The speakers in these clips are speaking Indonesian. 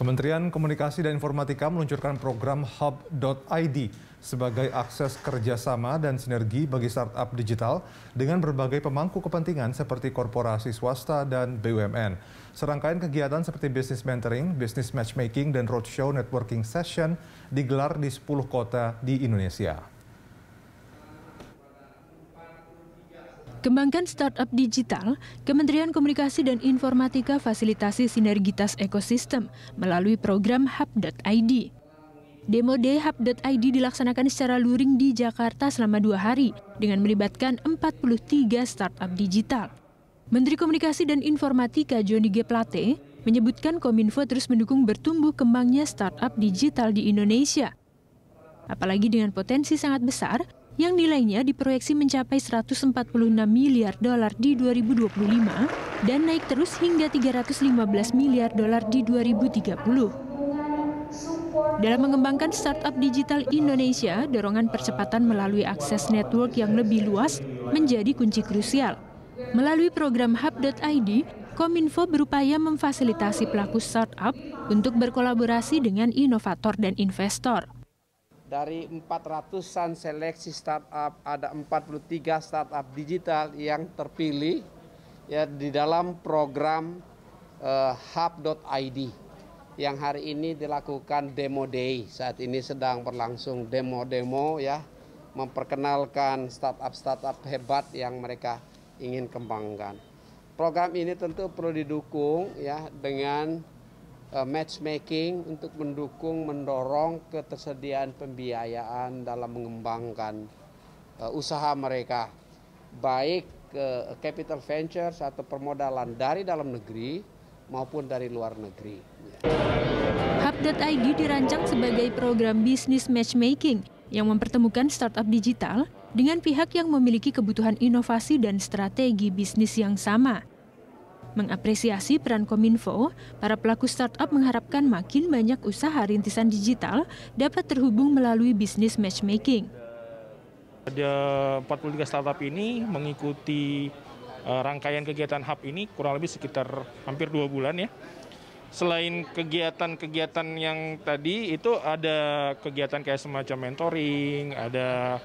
Kementerian Komunikasi dan Informatika meluncurkan program Hub.id sebagai akses kerjasama dan sinergi bagi startup digital dengan berbagai pemangku kepentingan seperti korporasi swasta dan BUMN. Serangkaian kegiatan seperti business mentoring, business matchmaking, dan roadshow networking session digelar di 10 kota di Indonesia. Kembangkan startup digital, Kementerian Komunikasi dan Informatika fasilitasi sinergitas ekosistem melalui program hub.id. Demo Day Hub.id dilaksanakan secara luring di Jakarta selama dua hari dengan melibatkan 43 startup digital. Menteri Komunikasi dan Informatika Johnny G. Plate menyebutkan Kominfo terus mendukung bertumbuh kembangnya startup digital di Indonesia. Apalagi dengan potensi sangat besar yang nilainya diproyeksi mencapai 146 miliar dolar di 2025 dan naik terus hingga 315 miliar dolar di 2030. Dalam mengembangkan startup digital Indonesia, dorongan percepatan melalui akses network yang lebih luas menjadi kunci krusial. Melalui program hub.id, Kominfo berupaya memfasilitasi pelaku startup untuk berkolaborasi dengan inovator dan investor dari 400-an seleksi startup ada 43 startup digital yang terpilih ya di dalam program uh, eh, hub.id yang hari ini dilakukan demo day. Saat ini sedang berlangsung demo-demo ya memperkenalkan startup-startup hebat yang mereka ingin kembangkan. Program ini tentu perlu didukung ya dengan Eh, matchmaking untuk mendukung mendorong ketersediaan pembiayaan dalam mengembangkan eh, usaha mereka baik ke capital ventures atau permodalan dari dalam negeri maupun dari luar negeri. Ya. Hub.id dirancang sebagai program bisnis matchmaking yang mempertemukan startup digital dengan pihak yang memiliki kebutuhan inovasi dan strategi bisnis yang sama. Mengapresiasi peran Kominfo, para pelaku startup mengharapkan makin banyak usaha rintisan digital dapat terhubung melalui bisnis matchmaking. Ada 43 startup ini mengikuti eh, rangkaian kegiatan hub ini kurang lebih sekitar hampir dua bulan ya. Selain kegiatan-kegiatan yang tadi itu ada kegiatan kayak semacam mentoring, ada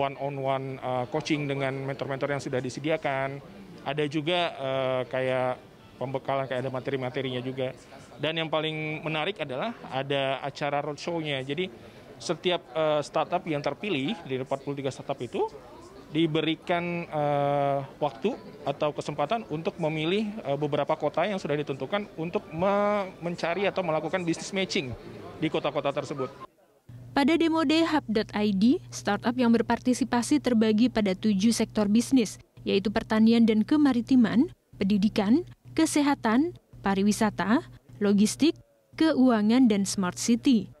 one on one coaching dengan mentor-mentor yang sudah disediakan ada juga uh, kayak pembekalan kayak ada materi-materinya juga. Dan yang paling menarik adalah ada acara roadshow-nya. Jadi setiap uh, startup yang terpilih dari 43 startup itu diberikan uh, waktu atau kesempatan untuk memilih uh, beberapa kota yang sudah ditentukan untuk me mencari atau melakukan bisnis matching di kota-kota tersebut. Pada demo day hub.id, startup yang berpartisipasi terbagi pada tujuh sektor bisnis, yaitu pertanian dan kemaritiman, pendidikan, kesehatan, pariwisata, logistik, keuangan, dan smart city.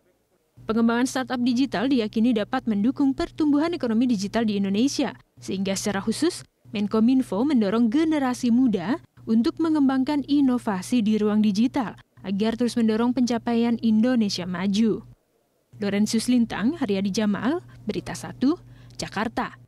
Pengembangan startup digital diyakini dapat mendukung pertumbuhan ekonomi digital di Indonesia, sehingga secara khusus Menkominfo mendorong generasi muda untuk mengembangkan inovasi di ruang digital agar terus mendorong pencapaian Indonesia maju. Lorenzius Lintang, Haryadi Jamal, Berita 1, Jakarta.